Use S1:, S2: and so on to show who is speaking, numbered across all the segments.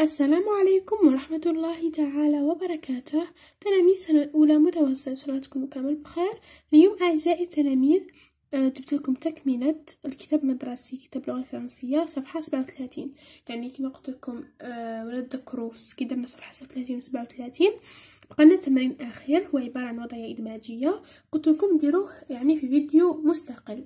S1: السلام عليكم ورحمة الله تعالى وبركاته تلاميذ السنة الأولى متوسط صلاتكم كامل بخير اليوم أعزائي التلاميذ آه، جبت لكم تكملة الكتاب المدرسي كتاب اللغة الفرنسية صفحة سبعة وثلاثين يعني كما قلت لكم آه، ولا الكروس كي درنا صفحة ستة وثلاثين وسبعة وثلاثين بقالنا تمرين أخير هو عبارة عن وضعية إدماجية قلت لكم ديروه يعني في فيديو مستقل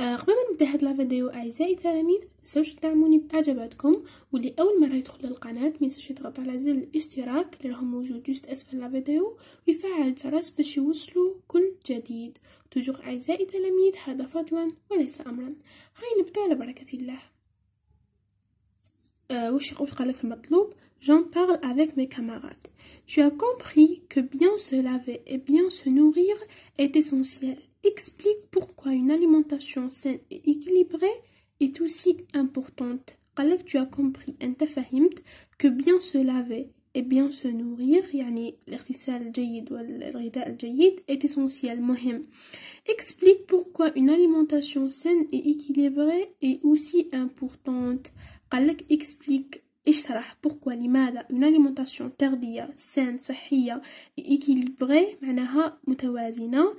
S1: قبل ما نبدا هاد لا فيديو اعزائي التلاميذ متنساوش تدعموني باعجاباتكم واللي اول مره يدخل للقناه ما ينساش يضغط على زر الاشتراك اللي راه موجود جوست اسفل لا فيديو ويفعل الجرس باش يوصلوا كل جديد توجور اعزائي التلاميذ هذا فضلا وليس امرا هاي نبدا على بركه الله أه، المطلوب جون بارل افيك مي camarades. Tu as compris que bien se laver et bien se nourrir est essentiel explique pourquoi une alimentation saine et équilibrée est aussi importante. قالك tu as compris que bien se laver et bien se nourrir est essentiel مهم explique pourquoi une alimentation saine et équilibrée est aussi importante قالك explique pourquoi une لماذا une saine, تغذيه سان صحيه équilibrée, معناها متوازنه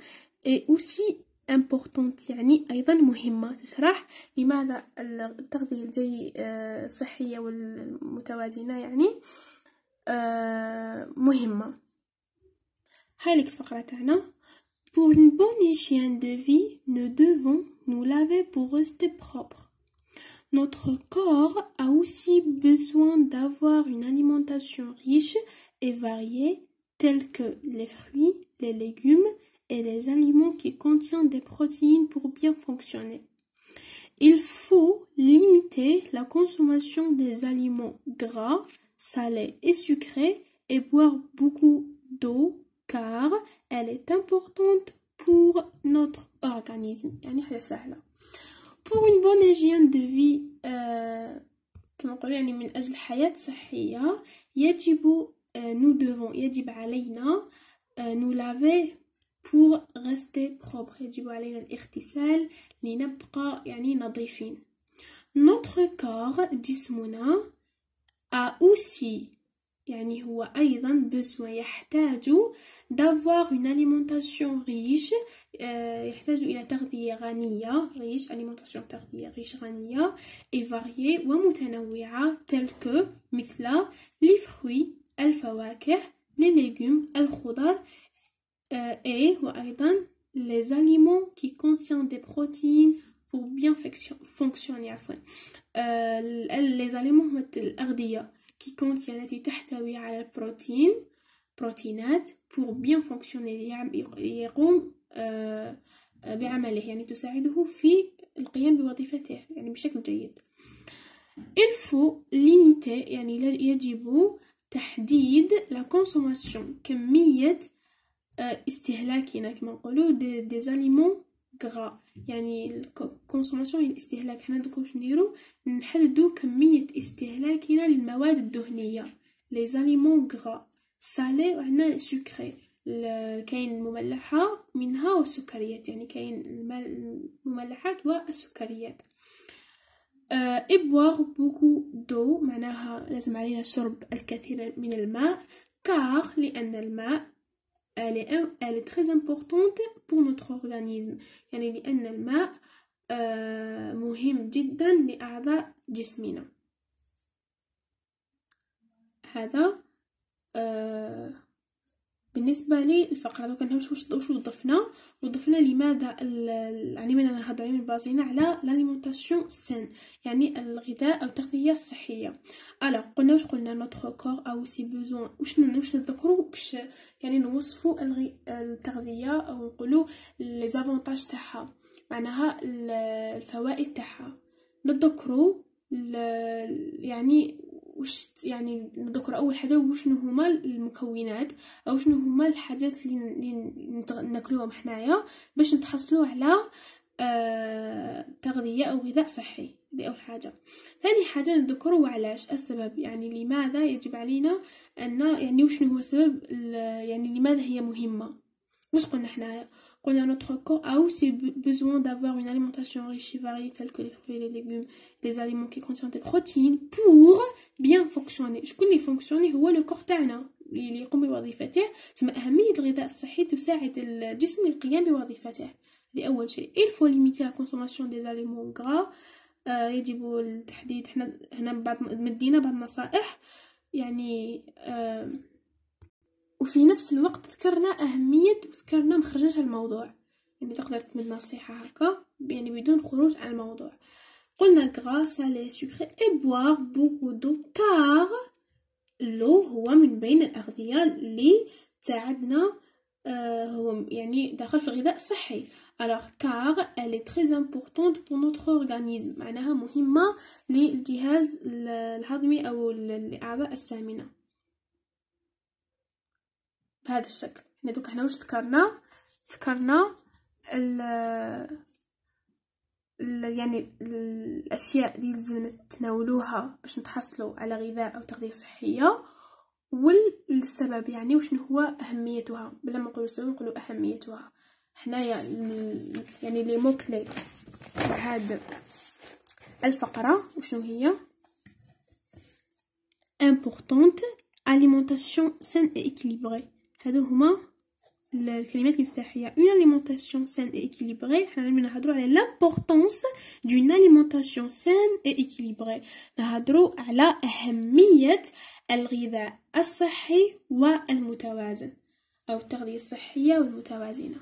S1: et aussi important يعني ايضا مهمه تشرح لماذا التغذيه يعني مهمه هاي الفقره تاعنا Pour une bonne hygiène de vie, nous devons nous laver pour rester propre. Notre corps a aussi besoin d'avoir une alimentation riche et variée, telle que les fruits, les légumes et les aliments qui contiennent des protéines pour bien fonctionner. Il faut limiter la consommation des aliments gras, salés et sucrés et boire beaucoup d'eau car elle est importante pour notre organisme. Pour une bonne hygiène de vie, euh, euh, nous devons euh, nous laver pour rester propre يجب علينا الاغتسال لنبقى يعني نظيفين notre corps جسمنا a aussi يعني هو أيضا besoin يحتاج d'avoir une alimentation riche يحتاج إلى تغذية غنية ريش alimentation تغذية ريش غنية et variée ومتنوعة telle que مثل les fruits الفواكه les légumes الخضر et وأيضا les aliments qui contiennent des protéines pour bien fonctionner عفوا les aliments مثل الأغذية qui contient التي تحتوي على البروتين بروتينات pour bien fonctionner يقوم بعمله يعني تساعده في القيام بوظيفته يعني بشكل جيد il faut limiter يعني يجب تحديد la consommation كمية استهلاكنا كما نقولوا دي, دي زاليمون غرا يعني الكونسوماسيون الاستهلاك حنا دوك واش نديرو نحددو كميه استهلاكنا للمواد الدهنيه لي زاليمون غرا سالي وعندنا سكري كاين المملحه منها والسكريات يعني كاين المملحات والسكريات ابواغ بوكو دو معناها لازم علينا شرب الكثير من الماء كاغ لان الماء elle est, elle est très importante pour notre organisme يعني لأن الماء مهم جدا لأعضاء جسمنا هذا بالنسبه لي الفقره دوكا نفهمش واش واش وظفنا وضفنا لماذا يعني انا هاد العناوين بازينا على لاليمونطاسيون سان يعني الغذاء او التغذيه الصحيه الا قلنا واش قلنا نوتخ كور او سي بوزون واش واش نذكروا باش يعني نوصفو الغي... التغذيه او نقولو لي زافونتاج تاعها معناها الفوائد تاعها نذكروا يعني واش يعني نذكر أول حاجة وشنو هما المكونات أو شنو هما الحاجات اللي ناكلوهم حنايا باش نتحصلوا على آه، تغذية أو غذاء صحي دي أول حاجة ثاني حاجة نذكر علاش السبب يعني لماذا يجب علينا أن يعني وشنو هو السبب يعني لماذا هي مهمة Où est-ce qu'on واش قلنا حنايا à notre corps a aussi besoin d'avoir une alimentation riche et variée telle que les fruits et les légumes les aliments qui contiennent des protéines pour bien fonctionner Je شكون اللي فونكسيوني هو لو كور تاعنا اللي يقوم بوظيفته تسمى أهمية الغذاء الصحي تساعد الجسم للقيام بوظيفته هذه أول شيء il faut limiter la consommation des aliments gras آه يجب التحديد هنا هنا بعض مدينا بعض النصائح يعني آه وفي نفس الوقت ذكرنا أهمية ذكرنا مخرجناش الموضوع يعني تقدر تمن نصيحة هكا يعني بدون خروج عن الموضوع قلنا غراس على سكري اي بوار بوكو دو كار لو هو من بين الأغذية اللي تساعدنا آه هو يعني داخل في الغذاء الصحي car elle est très importante pour notre organisme معناها مهمه للجهاز الهضمي او الاعضاء السامنه بهذا الشكل يعني دوك هنا واش ذكرنا ذكرنا ال يعني الاشياء اللي لازم نتناولوها باش نتحصلوا على غذاء او تغذيه صحيه والسبب يعني وشنو هو اهميتها بلا ما نقولوا السبب نقولوا اهميتها حنايا يعني, يعني لي مو كلي هاد الفقره وشنو هي importante alimentation saine et équilibrée هادو هما الكلمات المفتاحيه اون اليمونطاسيون سان اي اكيليبغي حنا نهضرو على لامبوغطونس دون اليمونطاسيون سان اي اكيليبغي نهضرو على اهميه الغذاء الصحي والمتوازن او التغذيه الصحيه والمتوازنه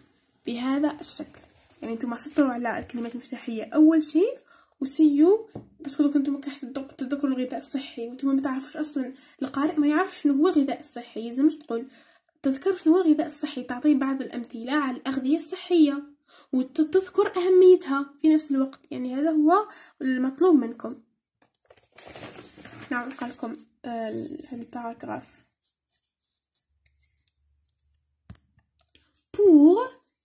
S1: بهذا الشكل يعني نتوما سطروا على الكلمات المفتاحيه اول شيء وسيو باسكو دوك نتوما تذكروا الغذاء الصحي و ما تعرفوش اصلا القارئ ما يعرفش شنو هو الغذاء الصحي لازمش تقول تذكر شنو هو الغذاء الصحي تعطي بعض الأمثلة على الأغذية الصحية وتذكر أهميتها في نفس الوقت يعني هذا هو المطلوب منكم نعم لكم آه، هذا الباراغراف Pour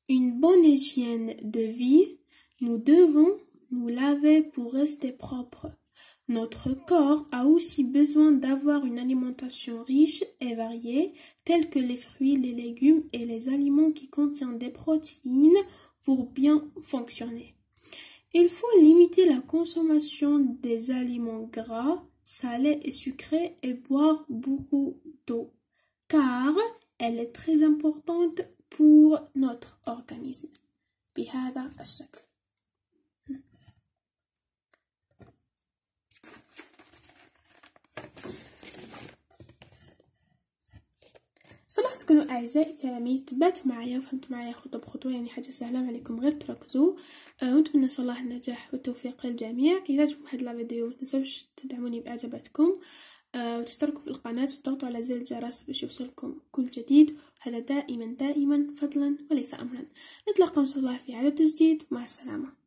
S1: une bonne hygiène de vie, nous devons nous laver pour rester propre. Notre corps a aussi besoin d'avoir une alimentation riche et variée, telle que les fruits, les légumes et les aliments qui contiennent des protéines pour bien fonctionner. Il faut limiter la consommation des aliments gras, salés et sucrés et boire beaucoup d'eau, car elle est très importante pour notre organisme. الشكل صراحة تكونوا أعزائي التلاميذ تبعتوا معايا وفهمتوا معايا خطوة بخطوة يعني حاجة سهلة عليكم غير تركزوا أه ونتمنى إن شاء الله النجاح والتوفيق للجميع إذا عجبكم هاد الفيديو متنسوش تدعموني بإعجاباتكم أه وتشتركوا في القناة وتضغطوا على زر الجرس باش يوصلكم كل جديد هذا دائما دائما فضلا وليس أمرا نتلاقى إن شاء الله في عدد جديد مع السلامة